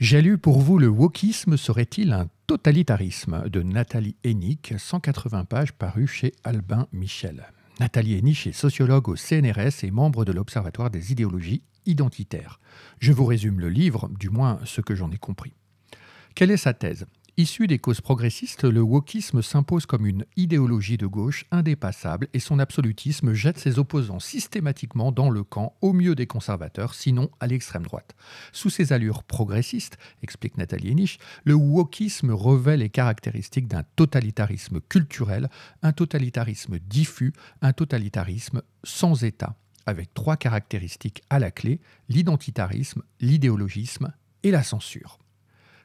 J'ai lu pour vous Le wokisme serait-il un totalitarisme de Nathalie Hennick, 180 pages paru chez Albin Michel. Nathalie Hennick est sociologue au CNRS et membre de l'Observatoire des idéologies identitaires. Je vous résume le livre, du moins ce que j'en ai compris. Quelle est sa thèse Issu des causes progressistes, le wokisme s'impose comme une idéologie de gauche indépassable et son absolutisme jette ses opposants systématiquement dans le camp au mieux des conservateurs, sinon à l'extrême droite. Sous ses allures progressistes, explique Nathalie Héniche, le wokisme revêt les caractéristiques d'un totalitarisme culturel, un totalitarisme diffus, un totalitarisme sans État, avec trois caractéristiques à la clé, l'identitarisme, l'idéologisme et la censure.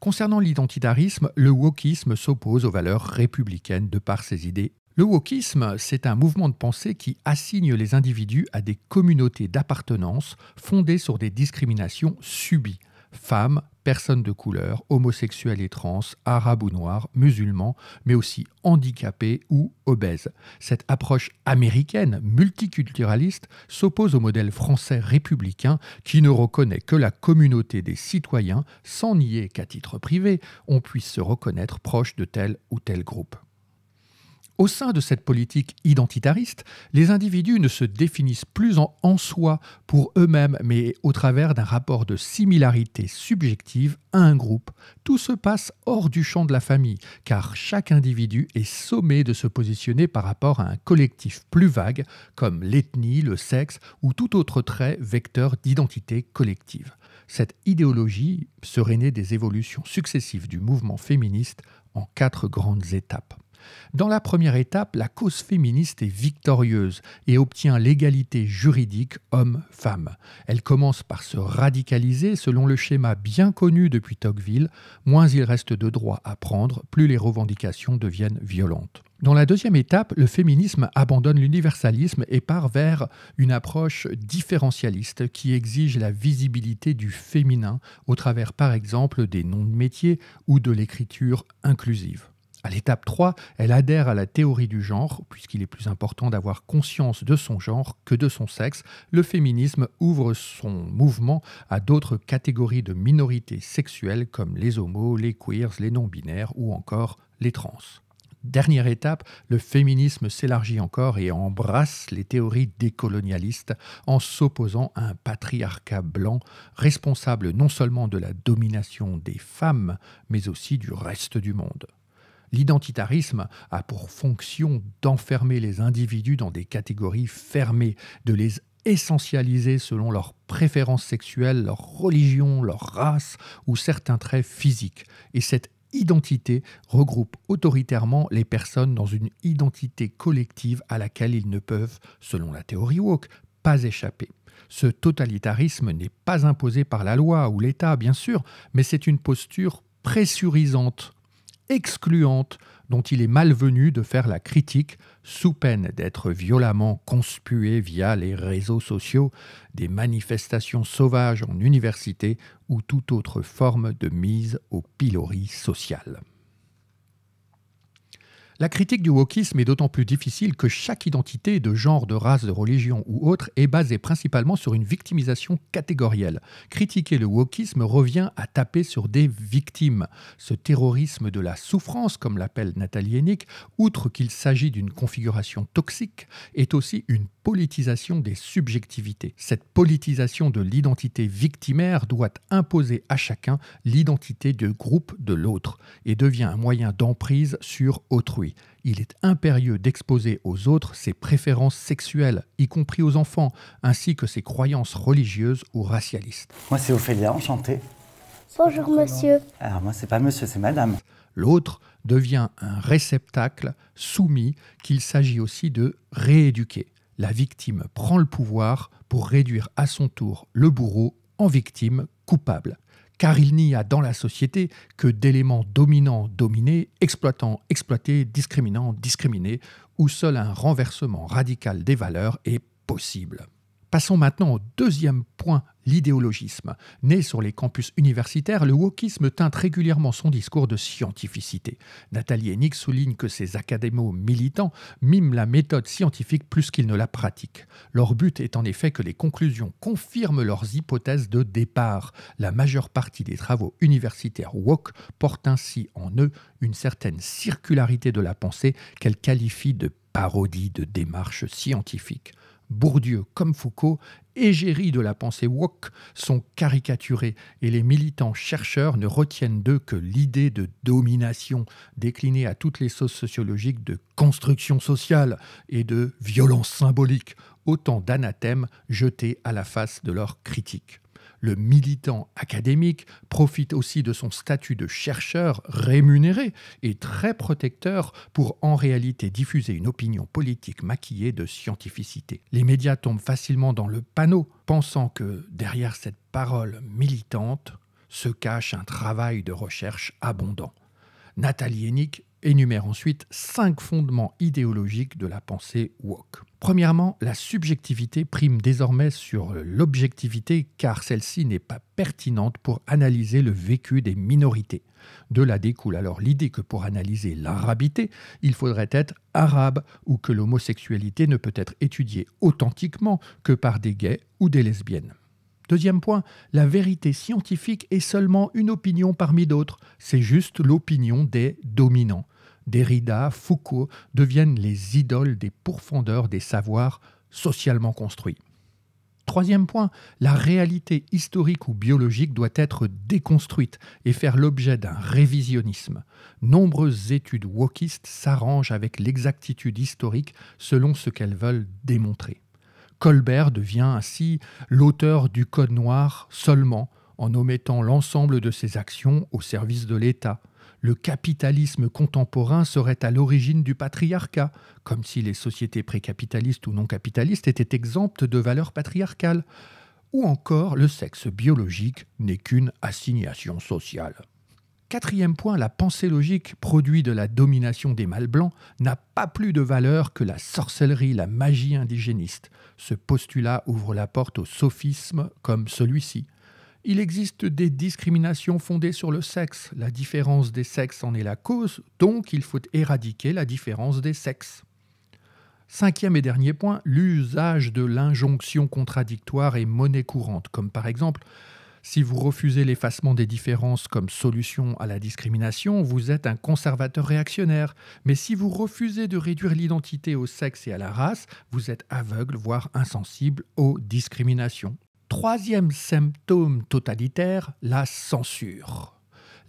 Concernant l'identitarisme, le wokisme s'oppose aux valeurs républicaines de par ses idées le wokisme, c'est un mouvement de pensée qui assigne les individus à des communautés d'appartenance fondées sur des discriminations subies. Femmes, personnes de couleur, homosexuelles et trans, arabes ou noirs, musulmans, mais aussi handicapés ou obèses. Cette approche américaine, multiculturaliste, s'oppose au modèle français républicain qui ne reconnaît que la communauté des citoyens sans nier qu'à titre privé, on puisse se reconnaître proche de tel ou tel groupe. Au sein de cette politique identitariste, les individus ne se définissent plus en, soi pour eux-mêmes, mais au travers d'un rapport de similarité subjective à un groupe. Tout se passe hors du champ de la famille, car chaque individu est sommé de se positionner par rapport à un collectif plus vague, comme l'ethnie, le sexe ou tout autre trait vecteur d'identité collective. Cette idéologie serait née des évolutions successives du mouvement féministe en quatre grandes étapes. Dans la première étape, la cause féministe est victorieuse et obtient l'égalité juridique homme-femme. Elle commence par se radicaliser selon le schéma bien connu depuis Tocqueville, moins il reste de droits à prendre, plus les revendications deviennent violentes. Dans la deuxième étape, le féminisme abandonne l'universalisme et part vers une approche différentialiste qui exige la visibilité du féminin au travers par exemple des noms de métiers ou de l'écriture inclusive. À l'étape 3, elle adhère à la théorie du genre, puisqu'il est plus important d'avoir conscience de son genre que de son sexe. Le féminisme ouvre son mouvement à d'autres catégories de minorités sexuelles comme les homos, les queers, les non-binaires ou encore les trans. Dernière étape, le féminisme s'élargit encore et embrasse les théories décolonialistes en s'opposant à un patriarcat blanc responsable non seulement de la domination des femmes, mais aussi du reste du monde. L'identitarisme a pour fonction d'enfermer les individus dans des catégories fermées, de les essentialiser selon leurs préférences sexuelles, leur religion, leur race ou certains traits physiques. Et cette identité regroupe autoritairement les personnes dans une identité collective à laquelle ils ne peuvent, selon la théorie woke, pas échapper. Ce totalitarisme n'est pas imposé par la loi ou l'État, bien sûr, mais c'est une posture pressurisante excluante dont il est malvenu de faire la critique sous peine d'être violemment conspué via les réseaux sociaux, des manifestations sauvages en université ou toute autre forme de mise au pilori social. La critique du wokisme est d'autant plus difficile que chaque identité de genre, de race, de religion ou autre est basée principalement sur une victimisation catégorielle. Critiquer le wokisme revient à taper sur des victimes. Ce terrorisme de la souffrance, comme l'appelle Nathalie Hennick, outre qu'il s'agit d'une configuration toxique, est aussi une politisation des subjectivités. Cette politisation de l'identité victimaire doit imposer à chacun l'identité du groupe de l'autre et devient un moyen d'emprise sur autrui il est impérieux d'exposer aux autres ses préférences sexuelles, y compris aux enfants, ainsi que ses croyances religieuses ou racialistes. Moi, c'est Ophélia, enchantée. Bonjour, monsieur. Alors, moi, c'est pas monsieur, c'est madame. L'autre devient un réceptacle soumis qu'il s'agit aussi de rééduquer. La victime prend le pouvoir pour réduire à son tour le bourreau en victime coupable car il n'y a dans la société que d'éléments dominants, dominés, exploitants, exploités, discriminants, discriminés, où seul un renversement radical des valeurs est possible. Passons maintenant au deuxième point, l'idéologisme. Né sur les campus universitaires, le wokisme teinte régulièrement son discours de scientificité. Nathalie Hennig souligne que ces académos militants miment la méthode scientifique plus qu'ils ne la pratiquent. Leur but est en effet que les conclusions confirment leurs hypothèses de départ. La majeure partie des travaux universitaires wok portent ainsi en eux une certaine circularité de la pensée qu'elle qualifie de parodie de démarche scientifique. Bourdieu comme Foucault, égérie de la pensée woke, sont caricaturés et les militants chercheurs ne retiennent d'eux que l'idée de domination déclinée à toutes les sauces sociologiques de construction sociale et de violence symbolique, autant d'anathèmes jetés à la face de leurs critiques. Le militant académique profite aussi de son statut de chercheur rémunéré et très protecteur pour en réalité diffuser une opinion politique maquillée de scientificité. Les médias tombent facilement dans le panneau, pensant que derrière cette parole militante se cache un travail de recherche abondant. Nathalie Hennick énumère ensuite cinq fondements idéologiques de la pensée woke. Premièrement, la subjectivité prime désormais sur l'objectivité car celle-ci n'est pas pertinente pour analyser le vécu des minorités. De là découle alors l'idée que pour analyser l'arabité, il faudrait être arabe ou que l'homosexualité ne peut être étudiée authentiquement que par des gays ou des lesbiennes. Deuxième point, la vérité scientifique est seulement une opinion parmi d'autres, c'est juste l'opinion des dominants. Derrida, Foucault deviennent les idoles des pourfendeurs des savoirs socialement construits. Troisième point, la réalité historique ou biologique doit être déconstruite et faire l'objet d'un révisionnisme. Nombreuses études wokistes s'arrangent avec l'exactitude historique selon ce qu'elles veulent démontrer. Colbert devient ainsi l'auteur du Code noir seulement en omettant l'ensemble de ses actions au service de l'État, le capitalisme contemporain serait à l'origine du patriarcat, comme si les sociétés précapitalistes ou non capitalistes étaient exemptes de valeurs patriarcales, ou encore le sexe biologique n'est qu'une assignation sociale. Quatrième point, la pensée logique, produit de la domination des mâles blancs, n'a pas plus de valeur que la sorcellerie, la magie indigéniste. Ce postulat ouvre la porte au sophisme comme celui-ci. Il existe des discriminations fondées sur le sexe. La différence des sexes en est la cause, donc il faut éradiquer la différence des sexes. Cinquième et dernier point, l'usage de l'injonction contradictoire et monnaie courante, comme par exemple si vous refusez l'effacement des différences comme solution à la discrimination, vous êtes un conservateur réactionnaire, mais si vous refusez de réduire l'identité au sexe et à la race, vous êtes aveugle, voire insensible aux discriminations troisième symptôme totalitaire, la censure.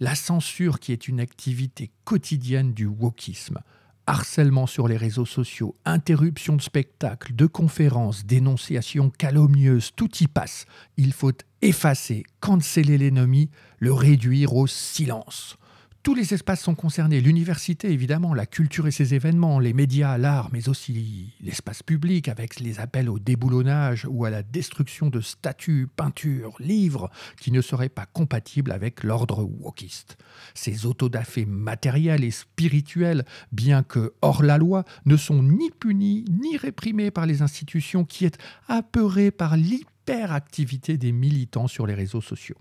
La censure qui est une activité quotidienne du wokisme. Harcèlement sur les réseaux sociaux, interruption de spectacles, de conférences, dénonciations calomnieuses, tout y passe. Il faut effacer, canceller l'ennemi, le réduire au silence. Tous les espaces sont concernés, l'université évidemment, la culture et ses événements, les médias, l'art, mais aussi l'espace public avec les appels au déboulonnage ou à la destruction de statues, peintures, livres qui ne seraient pas compatibles avec l'ordre wokiste. Ces autodafés matériels et spirituels, bien que hors la loi, ne sont ni punis ni réprimés par les institutions qui est apeurées par l'hyperactivité des militants sur les réseaux sociaux.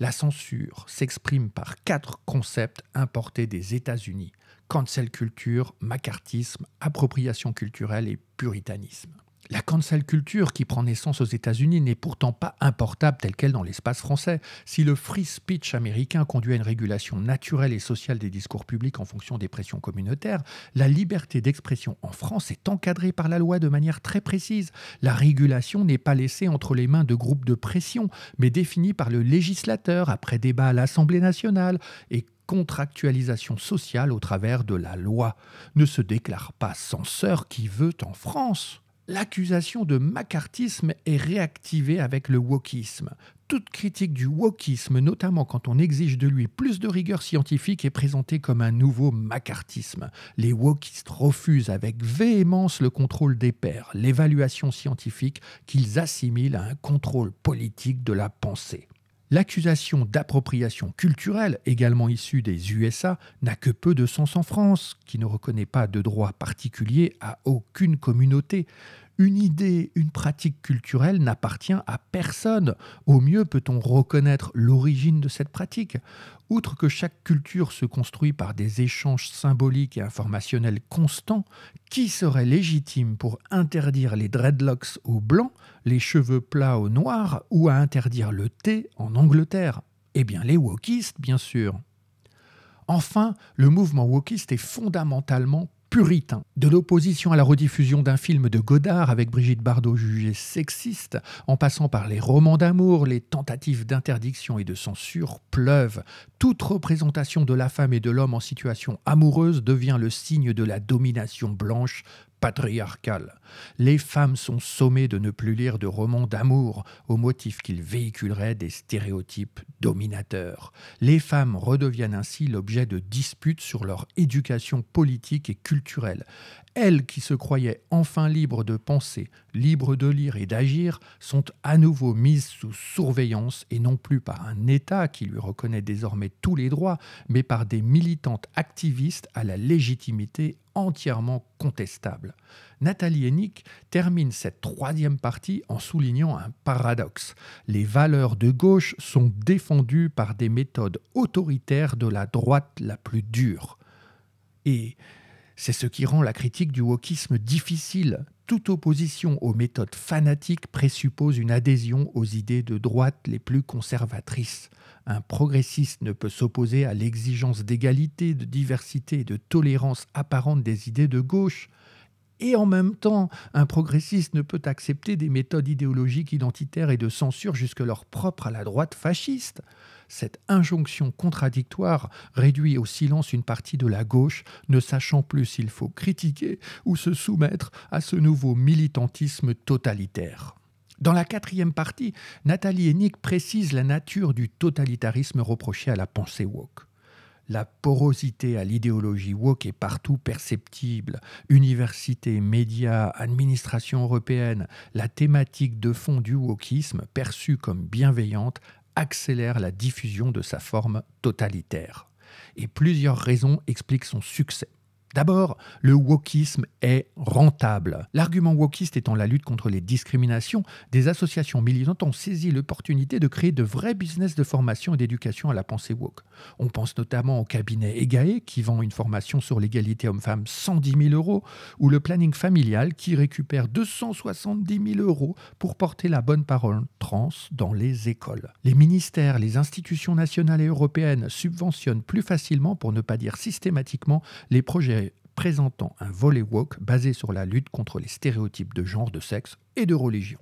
La censure s'exprime par quatre concepts importés des États-Unis cancel culture, macartisme, appropriation culturelle et puritanisme. La cancel culture qui prend naissance aux États-Unis n'est pourtant pas importable telle qu'elle dans l'espace français. Si le free speech américain conduit à une régulation naturelle et sociale des discours publics en fonction des pressions communautaires, la liberté d'expression en France est encadrée par la loi de manière très précise. La régulation n'est pas laissée entre les mains de groupes de pression, mais définie par le législateur après débat à l'Assemblée nationale et contractualisation sociale au travers de la loi. Ne se déclare pas censeur qui veut en France. L'accusation de macartisme est réactivée avec le wokisme. Toute critique du wokisme, notamment quand on exige de lui plus de rigueur scientifique, est présentée comme un nouveau macartisme. Les wokistes refusent avec véhémence le contrôle des pairs, l'évaluation scientifique qu'ils assimilent à un contrôle politique de la pensée. L'accusation d'appropriation culturelle, également issue des USA, n'a que peu de sens en France, qui ne reconnaît pas de droit particulier à aucune communauté. Une idée, une pratique culturelle n'appartient à personne. Au mieux peut-on reconnaître l'origine de cette pratique. Outre que chaque culture se construit par des échanges symboliques et informationnels constants, qui serait légitime pour interdire les dreadlocks aux blancs, les cheveux plats aux noirs ou à interdire le thé en Angleterre Eh bien les wokistes, bien sûr. Enfin, le mouvement wokiste est fondamentalement puritain, de l'opposition à la rediffusion d'un film de Godard avec Brigitte Bardot jugé sexiste, en passant par les romans d'amour, les tentatives d'interdiction et de censure pleuvent. Toute représentation de la femme et de l'homme en situation amoureuse devient le signe de la domination blanche patriarcale. Les femmes sont sommées de ne plus lire de romans d'amour au motif qu'ils véhiculeraient des stéréotypes dominateurs. Les femmes redeviennent ainsi l'objet de disputes sur leur éducation politique et culturelle. Elles qui se croyaient enfin libres de penser, libres de lire et d'agir, sont à nouveau mises sous surveillance et non plus par un État qui lui reconnaît désormais tous les droits, mais par des militantes activistes à la légitimité entièrement contestable. Nathalie Hennick termine cette troisième partie en soulignant un paradoxe. Les valeurs de gauche sont défendues par des méthodes autoritaires de la droite la plus dure. Et c'est ce qui rend la critique du wokisme difficile, toute opposition aux méthodes fanatiques présuppose une adhésion aux idées de droite les plus conservatrices. Un progressiste ne peut s'opposer à l'exigence d'égalité, de diversité et de tolérance apparente des idées de gauche et en même temps, un progressiste ne peut accepter des méthodes idéologiques identitaires et de censure jusque leur propre à la droite fasciste. Cette injonction contradictoire réduit au silence une partie de la gauche, ne sachant plus s'il faut critiquer ou se soumettre à ce nouveau militantisme totalitaire. Dans la quatrième partie, Nathalie Hennig précise la nature du totalitarisme reproché à la pensée woke. La porosité à l'idéologie woke est partout perceptible. Universités, médias, administration européenne, la thématique de fond du wokisme, perçue comme bienveillante, accélère la diffusion de sa forme totalitaire. Et plusieurs raisons expliquent son succès. D'abord, le wokisme est rentable. L'argument wokiste étant la lutte contre les discriminations, des associations militantes ont saisi l'opportunité de créer de vrais business de formation et d'éducation à la pensée woke. On pense notamment au cabinet EGAE qui vend une formation sur l'égalité homme-femme 110 000 euros ou le planning familial qui récupère 270 000 euros pour porter la bonne parole trans dans les écoles. Les ministères, les institutions nationales et européennes subventionnent plus facilement, pour ne pas dire systématiquement, les projets présentant un volley walk » basé sur la lutte contre les stéréotypes de genre, de sexe et de religion.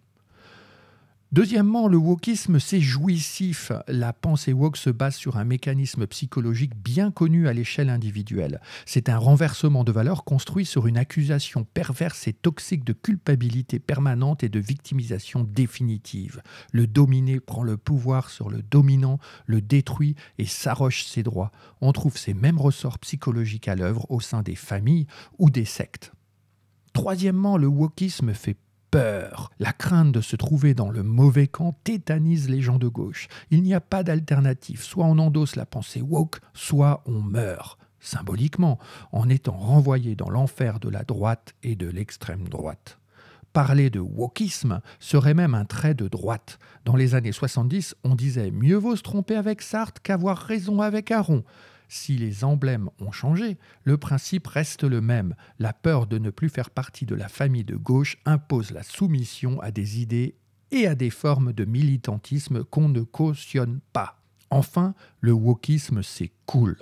Deuxièmement, le wokisme, c'est jouissif. La pensée wok se base sur un mécanisme psychologique bien connu à l'échelle individuelle. C'est un renversement de valeurs construit sur une accusation perverse et toxique de culpabilité permanente et de victimisation définitive. Le dominé prend le pouvoir sur le dominant, le détruit et s'arroche ses droits. On trouve ces mêmes ressorts psychologiques à l'œuvre au sein des familles ou des sectes. Troisièmement, le wokisme fait peur. La crainte de se trouver dans le mauvais camp tétanise les gens de gauche. Il n'y a pas d'alternative. Soit on endosse la pensée woke, soit on meurt symboliquement, en étant renvoyé dans l'enfer de la droite et de l'extrême droite. Parler de wokisme serait même un trait de droite. Dans les années 70, on disait mieux vaut se tromper avec Sartre qu'avoir raison avec Aron. Si les emblèmes ont changé, le principe reste le même. La peur de ne plus faire partie de la famille de gauche impose la soumission à des idées et à des formes de militantisme qu'on ne cautionne pas. Enfin, le wokisme, s'écoule.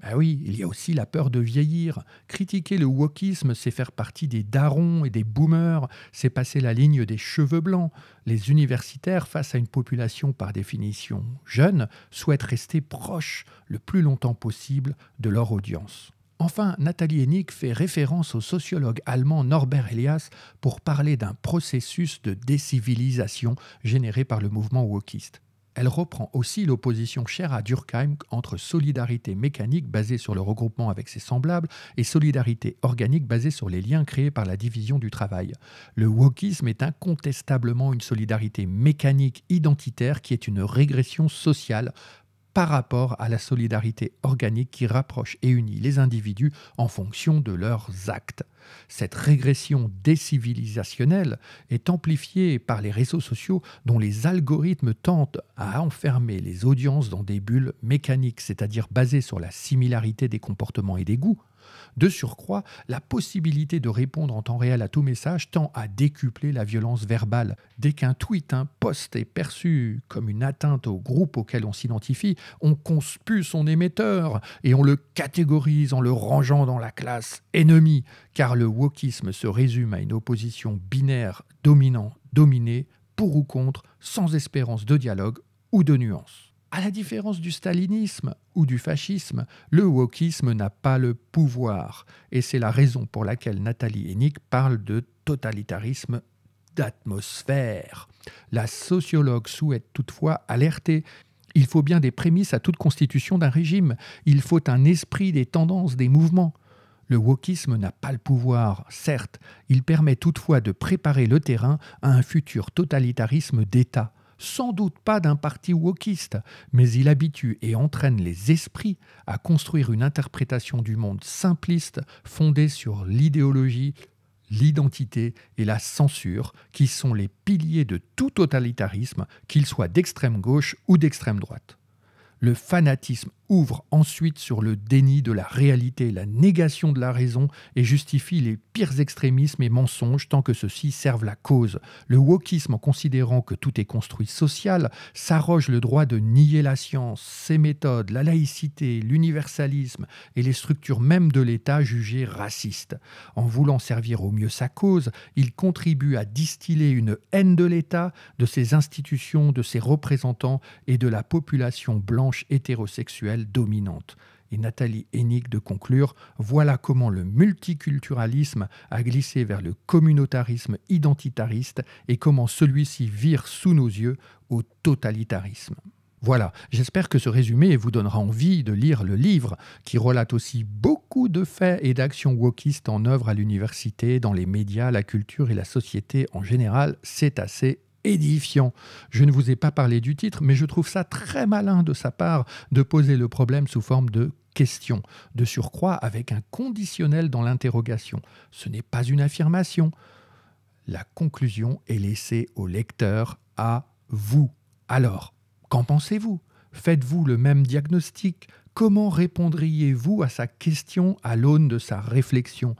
Ben oui, il y a aussi la peur de vieillir. Critiquer le wokisme, c'est faire partie des darons et des boomers, c'est passer la ligne des cheveux blancs. Les universitaires, face à une population par définition jeune, souhaitent rester proches le plus longtemps possible de leur audience. Enfin, Nathalie Hennig fait référence au sociologue allemand Norbert Elias pour parler d'un processus de décivilisation généré par le mouvement wokiste elle reprend aussi l'opposition chère à Durkheim entre solidarité mécanique basée sur le regroupement avec ses semblables et solidarité organique basée sur les liens créés par la division du travail. Le wokisme est incontestablement une solidarité mécanique identitaire qui est une régression sociale par rapport à la solidarité organique qui rapproche et unit les individus en fonction de leurs actes. Cette régression décivilisationnelle est amplifiée par les réseaux sociaux dont les algorithmes tentent à enfermer les audiences dans des bulles mécaniques, c'est-à-dire basées sur la similarité des comportements et des goûts, de surcroît, la possibilité de répondre en temps réel à tout message tend à décupler la violence verbale. Dès qu'un tweet, un post est perçu comme une atteinte au groupe auquel on s'identifie, on conspue son émetteur et on le catégorise en le rangeant dans la classe ennemie, car le wokisme se résume à une opposition binaire dominant-dominé, pour ou contre, sans espérance de dialogue ou de nuance. À la différence du stalinisme ou du fascisme, le wokisme n'a pas le pouvoir, et c'est la raison pour laquelle Nathalie Hennig parle de totalitarisme d'atmosphère. La sociologue souhaite toutefois alerter. Il faut bien des prémices à toute constitution d'un régime, il faut un esprit des tendances, des mouvements. Le wokisme n'a pas le pouvoir, certes, il permet toutefois de préparer le terrain à un futur totalitarisme d'État sans doute pas d'un parti wokiste, mais il habitue et entraîne les esprits à construire une interprétation du monde simpliste fondée sur l'idéologie, l'identité et la censure, qui sont les piliers de tout totalitarisme, qu'il soit d'extrême gauche ou d'extrême droite. Le fanatisme ouvre ensuite sur le déni de la réalité, la négation de la raison et justifie les pires extrémismes et mensonges tant que ceux-ci servent la cause. Le wokisme, en considérant que tout est construit social, s'arroge le droit de nier la science, ses méthodes, la laïcité, l'universalisme et les structures même de l'État jugées racistes. En voulant servir au mieux sa cause, il contribue à distiller une haine de l'État, de ses institutions, de ses représentants et de la population blanche hétérosexuelle dominante. Et Nathalie Hennig de conclure Voilà comment le multiculturalisme a glissé vers le communautarisme identitariste et comment celui-ci vire sous nos yeux au totalitarisme. Voilà, j'espère que ce résumé vous donnera envie de lire le livre qui relate aussi beaucoup de faits et d'actions wokistes en œuvre à l'université, dans les médias, la culture et la société en général. C'est assez édifiant. Je ne vous ai pas parlé du titre, mais je trouve ça très malin de sa part de poser le problème sous forme de question, de surcroît avec un conditionnel dans l'interrogation. Ce n'est pas une affirmation. La conclusion est laissée au lecteur à vous. Alors, qu'en pensez-vous Faites-vous le même diagnostic Comment répondriez-vous à sa question à l'aune de sa réflexion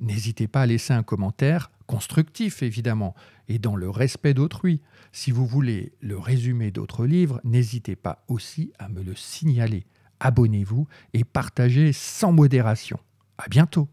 N'hésitez pas à laisser un commentaire constructif évidemment, et dans le respect d'autrui. Si vous voulez le résumé d'autres livres, n'hésitez pas aussi à me le signaler. Abonnez-vous et partagez sans modération. À bientôt!